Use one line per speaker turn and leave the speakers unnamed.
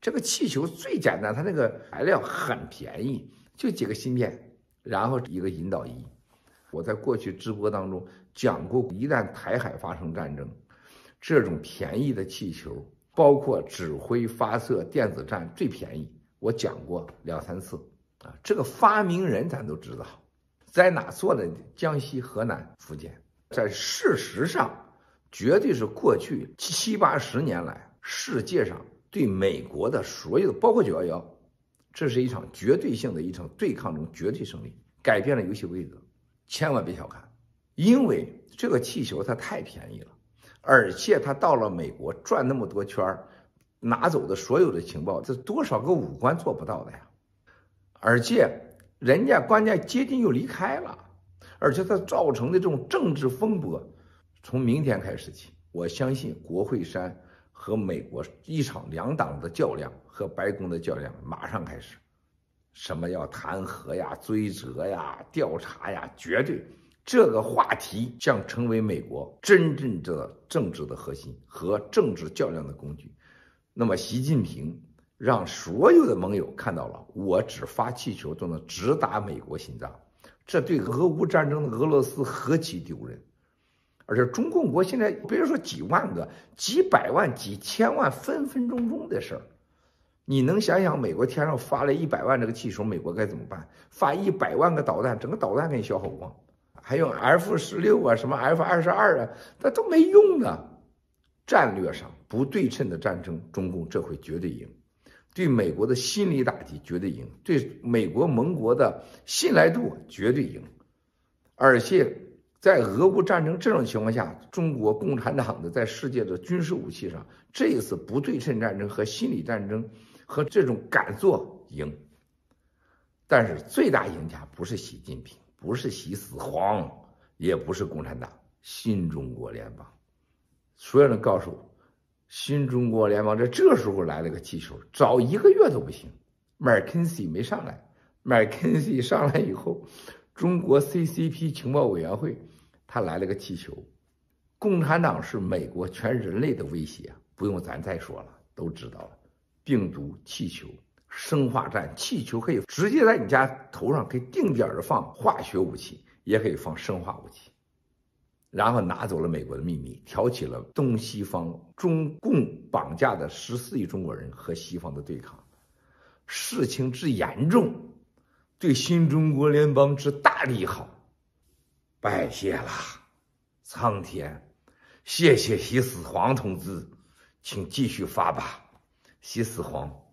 这个气球最简单，它那个材料很便宜，就几个芯片，然后一个引导仪。我在过去直播当中讲过，一旦台海发生战争，这种便宜的气球，包括指挥发射、电子战最便宜，我讲过两三次啊。这个发明人咱都知道，在哪做的？江西、河南、福建。在事实上，绝对是过去七八十年来世界上。对美国的所有的，包括九幺幺，这是一场绝对性的，一场对抗中绝对胜利，改变了游戏规则。千万别小看，因为这个气球它太便宜了，而且它到了美国转那么多圈儿，拿走的所有的情报，这多少个武官做不到的呀？而且人家关键接近又离开了，而且它造成的这种政治风波，从明天开始起，我相信国会山。和美国一场两党的较量，和白宫的较量马上开始，什么要弹劾呀、追责呀、调查呀，绝对这个话题将成为美国真正的政治的核心和政治较量的工具。那么，习近平让所有的盟友看到了，我只发气球都能直达美国心脏，这对俄乌战争的俄罗斯何其丢人！而且，中共国现在，别说几万个、几百万、几千万，分分钟钟的事儿，你能想想，美国天上发了一百万这个气球，美国该怎么办？发一百万个导弹，整个导弹给你消耗光，还用 F 十六啊，什么 F 二十二啊，那都没用的。战略上不对称的战争，中共这回绝对赢，对美国的心理打击绝对赢，对美国盟国的信赖度绝对赢，而且。在俄乌战争这种情况下，中国共产党的在世界的军事武器上，这一次不对称战争和心理战争和这种敢做赢，但是最大赢家不是习近平，不是习四皇，也不是共产党，新中国联邦。所有人告诉我，新中国联邦在这时候来了个气球，早一个月都不行。麦肯锡没上来麦肯锡上来以后。中国 CCP 情报委员会，他来了个气球。共产党是美国全人类的威胁，不用咱再说了，都知道了。病毒、气球、生化战，气球可以直接在你家头上给定点的放化学武器，也可以放生化武器，然后拿走了美国的秘密，挑起了东西方、中共绑架的十四亿中国人和西方的对抗，事情之严重。对新中国联邦之大利好，拜谢了，苍天，谢谢西斯皇同志，请继续发吧，西斯皇。